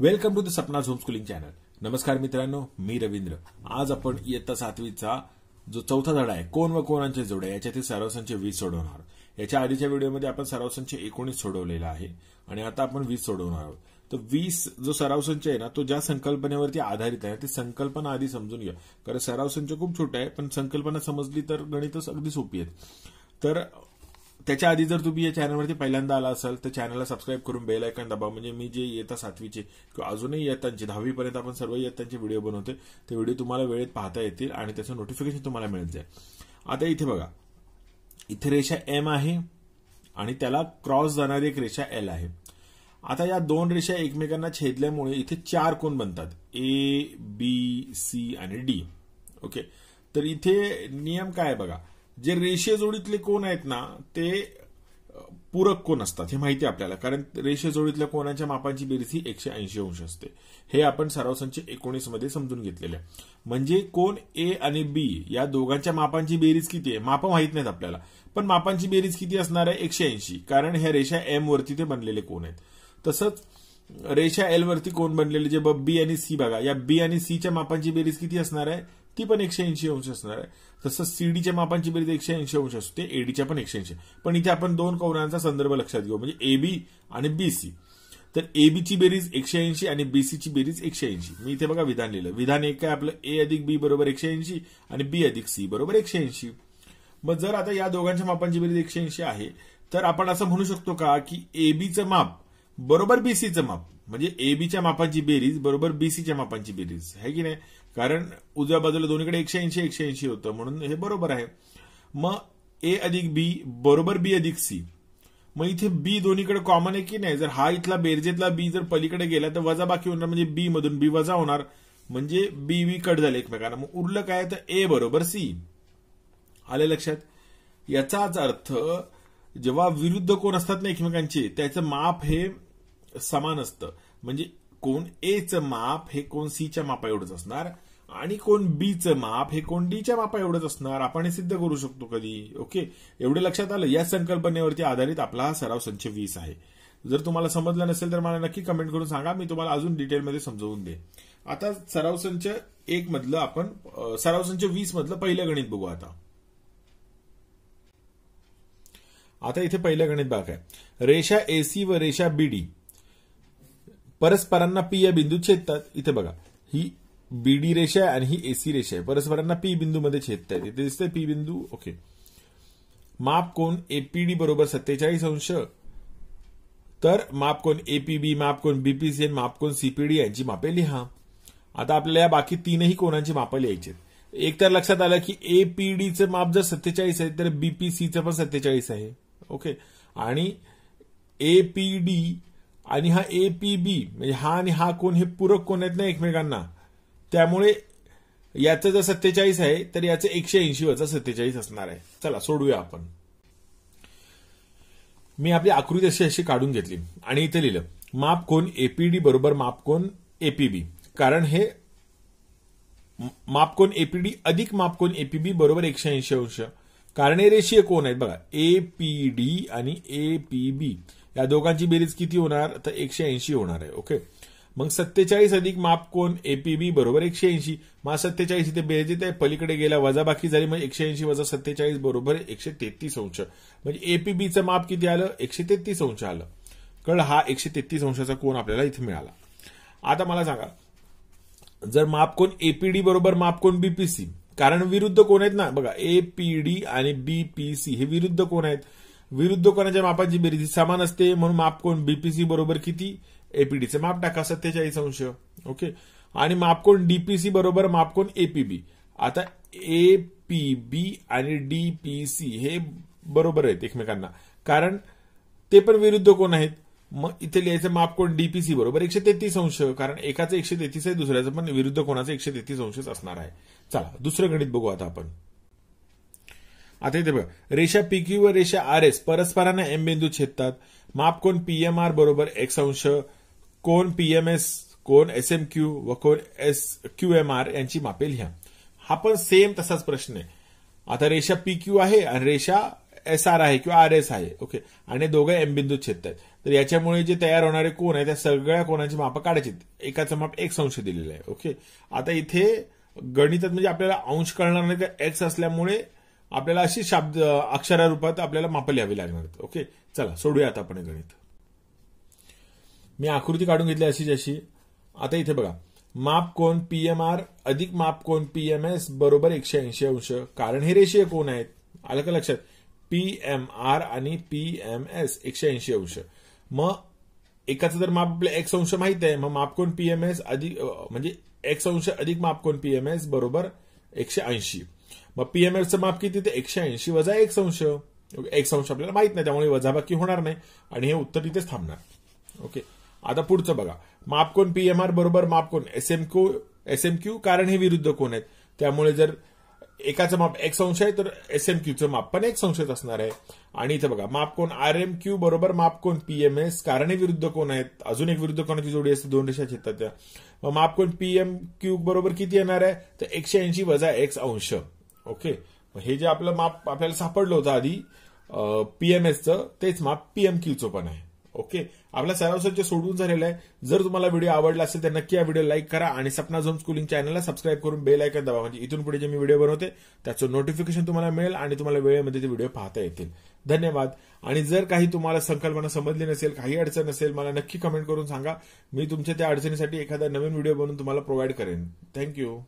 welcome to the Sapna home schooling channel नमस्कार मित्रांनो मी रवींद्र आज आपण इयत्ता सातवीचा जो चौथा धडा आहे कोण व कोणांचे जोडे याच्यातील सर्वसंचे वीज वीस सोडवणार याच्या आधीच्या व्हिडिओमध्ये आपण सर्वसंचे एकोणीस सोडवलेला आहे आणि आता आपण वीस सोडवणार आहोत तर वीस जो सराव आहे ना तो ज्या संकल्पनेवरती आधारित आहे ती संकल्पना आधी समजून घ्या कारण सराव खूप छोटा आहे पण संकल्पना समजली तर गणितच अगदी सोपी आहेत तर त्याच्या आधी जर तुम्ही या चॅनलवरती पहिल्यांदा आला असाल तर चॅनलला सबस्क्राईब करून बेल आयकॉन दाबा म्हणजे मी जे येता सातवीचे किंवा अजूनही येतांचे दहावीपर्यंत आपण सर्व येतांचे व्हिडिओ बनवते ते व्हिडिओ तुम्हाला वेळेत पाहता येतील आणि त्याचं नोटिफिकेशन तुम्हाला मिळत जाईल आता इथे बघा इथे रेषा एम आहे आणि त्याला क्रॉस जाणारी एक रेषा एल आहे आता या दोन रेषा एकमेकांना छेदल्यामुळे इथे चार कोण बनतात ए बी सी आणि डी ओके तर इथे नियम काय बघा जे रेषेजोडीतले कोण आहेत ना ते पूरक कोण असतात हे माहिती आपल्याला कारण रेषेजोडीतल्या कोणाच्या मापांची बेरीज ही एकशे ऐंशी अंश असते हे आपण सराव संच एकोणीस मध्ये समजून घेतलेले म्हणजे कोण ए आणि बी या दोघांच्या मापांची बेरीज किती आहे मापं माहित नाहीत आपल्याला पण मापांची बेरीज किती असणार आहे एकशे ऐंशी कारण ह्या रेषा एम वरती ते बनलेले कोण आहेत तसंच रेषा एल वरती कोण बनलेले जे बी आणि सी बघा या बी आणि सीच्या मापांची बेरीज किती असणार आहे ती पण एकशे ऐंशी अंश असणार आहे तसं सीडीच्या मापांची बेरीज एकशे ऐंशी अंश असते एडीच्या पण एकशे ऐंशी पण इथे आपण दोन कौरांचा संदर्भ लक्षात घेऊ म्हणजे एबी आणि बीसी तर एबीची बेरीज एकशे ऐंशी आणि बीसीची बेरीज एकशे ऐंशी मी इथे बघा विधान लिहिलं विधान एक काय आपलं ए अधिक बी बरोबर एकशे ऐंशी आणि बी अधिक सी बरोबर एकशे ऐंशी मग जर आता या दोघांच्या मापांची बेरीज एकशे ऐंशी आहे तर आपण असं म्हणू शकतो का की एबीचं माप बरोबर बीसीचं माप म्हणजे ए बीच्या मापाची बेरीज बरोबर बीसीच्या मापांची बेरीज आहे की नाही कारण उजव्या बाजूला दोन्हीकडे एकशे ऐंशी एकशे ऐंशी होतं म्हणून हे बरोबर आहे मग ए अधिक बी बरोबर बी अधिक सी मग इथे बी दोन्हीकडे कॉमन आहे की नाही जर हा इथला बेरजेतला बी जर पलीकडे गेला तर वजा बाकी होणार म्हणजे बी मधून बी वजा होणार म्हणजे बी वी कट झाले एकमेकांना मग उरलं काय तर ए बरोबर सी आले लक्षात याचाच अर्थ जेव्हा विरुद्ध कोण असतात ना एकमेकांचे त्याचं माप हे समान असतं म्हणजे कोण एचं माप हे कोण च्या मापा एवढंच असणार आणि कोण बीचं माप हे कोण डीच्या मापा एवढंच असणार आपण हे सिद्ध करू शकतो कधी ओके एवढं लक्षात आलं या संकल्पनेवरती आधारित आपला हा सराव संच वीस आहे जर तुम्हाला समजलं नसेल तर मला नक्की कमेंट करून सांगा मी तुम्हाला अजून डिटेलमध्ये समजवून दे आता सराव संच एक मधलं आपण सराव संच वीस मधलं पहिलं गणित बघू आता आता इथे पहिलं गणित भाग आहे रेषा एसी व रेषा बीडी परस्परांना पी या बिंदू छेदतात इथे बघा ही बीडी रेषा आहे आणि ही एसी रेषा आहे परस्परांना पी बिंदू मध्ये छेदतात इथे दिसतंय पी बिंदू ओके माप कोण एपीडी बरोबर सत्तेचाळीस अंश तर माप कोण एपीबी माप कोण बीपीसी माप कोण सीपीडी यांची मापे लिहा आता आपल्याला या बाकी तीनही कोणांची मापं लिहायची एक तर लक्षात आलं की एपीडीचं माप जर सत्तेचाळीस आहे तर बीपीसीचं पण सत्तेचाळीस आहे ओके आणि एपीडी आणि हा ए पी बी म्हणजे हा आणि हा कोण हे पूरक कोण आहेत ना एकमेकांना त्यामुळे याचं जर सत्तेचाळीस आहे तर याचं एकशे ऐंशी वजा सत्तेचाळीस असणार आहे चला सोडूया आपण मी आपली आकृती अशी अशी काढून घेतली आणि इथे लिहिलं माप कोण एपीडी बरोबर माप कोण एपीबी कारण हे माप कोण एपीडी अधिक माप कोण एपीबी बरोबर एकशे ऐंशी अंश कारण हे रेषीय कोण आहेत बघा एपीडी आणि एपीबी या दोघांची बेरीज किती होणार तर एकशे ऐंशी होणार आहे ओके मग सत्तेचाळीस अधिक माप कोण एपीबी बरोबर एकशे ऐंशी मग सत्तेचाळीस इथे बेरीज येते पलीकडे गेला वजाबाकी झाली मग एकशे ऐंशी वजा सत्तेचाळीस बरोबर एकशे तेहतीस अंश म्हणजे एपीबीचं माप किती आलं एकशे तेहतीस अंश आलं कळ हा एकशे तेहतीस अंशाचा कोण आपल्याला इथे मिळाला आता मला सांगा जर माप कोण एपीडी बरोबर माप कोण बीपीसी कारण विरुद्ध कोण आहेत ना बघा एपीडी आणि बीपीसी हे विरुद्ध कोण आहेत विरुद्ध कोणाच्या मापाची बेरीज समान असते म्हणून माप कोण बीपीसी बरोबर किती एपीडीचे माप टाका सत्तेचाळीस अंश ओके आणि कोण डीपीसी बरोबर कोण एपीबी आता एपीबी आणि डीपीसी हे बरोबर आहेत एकमेकांना कारण ते पण विरुद्ध कोण आहेत मग इथे लिहायचं कोण डीपीसी बरोबर एकशे तेहतीस अंश कारण एकाचं एकशे तेहतीस आहे दुसऱ्याचं पण विरुद्ध कोणाचं एकशे तेहतीस अंशच असणार आहे चला दुसरं गणित बघू आता आपण आता इथे बघा रेषा पीक्यू व रेषा आर एस परस्परांना एम बिंदू छेदतात माप कोण पीएमआर आर बरोबर एक्स अंश कोण पीएमएस कोण एस एम क्यू व कोण एस क्यू एम आर यांची मापे लिहा हा पण सेम तसाच प्रश्न आहे आता रेषा पी क्यू आहे आणि रेषा एस आर आहे किंवा आर एस आहे ओके आणि दोघं एम बिंदू छेदतात तर याच्यामुळे जे तयार होणारे कोण आहे त्या सगळ्या कोणाची मापं काढायची एकाचं माप एक अंश दिलेलं आहे ओके आता इथे गणितात म्हणजे आपल्याला अंश कळणार नाही तर एक्स असल्यामुळे आपल्याला अशी शब्द अक्षरारूपात आपल्याला माप लिहावी लागणार ओके चला सोडूया आता आपण गणित मी आकृती काढून घेतली अशी जशी आता इथे बघा माप कोण पीएमआर अधिक माप कोण पीएमएस बरोबर एकशे ऐंशी अंश कारण हे रेषीय कोण आहेत आलं का लक्षात पीएमआर आणि पीएमएस एकशे ऐंशी अंश मग एकाचं जर माप आपलं एक्स अंश माहित आहे मग माप कोण पीएमएस अधिक म्हणजे एक्स अंश अधिक माप कोण पीएमएस बरोबर एकशे ऐंशी मग पीएमएसचं माप किती ते एकशे ऐंशी वजा एक अंश एक अंश आपल्याला माहित नाही त्यामुळे वजाबाकी होणार नाही आणि हे उत्तर तिथेच थांबणार ओके आता पुढचं बघा माप कोण पीएमआर बरोबर माप कोण एसएमक्यू क्यू कारण हे विरुद्ध कोण आहेत त्यामुळे जर एकाचं माप एक अंश आहे तर एस एम क्यूचं माप पण एक अंशच असणार आहे आणि इथं बघा माप कोण आर एम क्यू बरोबर माप कोण कारण हे विरुद्ध कोण आहेत अजून एक विरुद्ध कोणाची जोडी असते दोन रेषा येतात त्या मग माप कोण पीएम क्यू बरोबर किती येणार आहे तर एकशे ऐंशी वजा एक्स अंश ओके हे जे आपलं माप आपल्याला सापडलं होतं आधी पीएमएसचं तेच माप पीएम क्यूचं पण आहे ओके आपला सरावसरचे सोडून झालेला आहे जर तुम्हाला व्हिडिओ आवडला असेल तर नक्की या व्हिडिओ लाईक करा आणि सपना झोन स्कूलिंग चॅनलला सबस्क्राईब करून बेल आयकन दाबा म्हणजे इथून पुढे जे मी व्हिडिओ बनवते त्याचं नोटिफिकेशन तुम्हाला मिळेल आणि तुम्हाला वेळेमध्ये ते व्हिडिओ पाहता येतील धन्यवाद आणि जर काही तुम्हाला संकल्पना समजली नसेल काही अडचण असेल मला नक्की कमेंट करून सांगा मी तुमच्या त्या अडचणीसाठी एखादा नवीन व्हिडिओ बनवून तुम्हाला प्रोव्हाइड करेन थँक्यू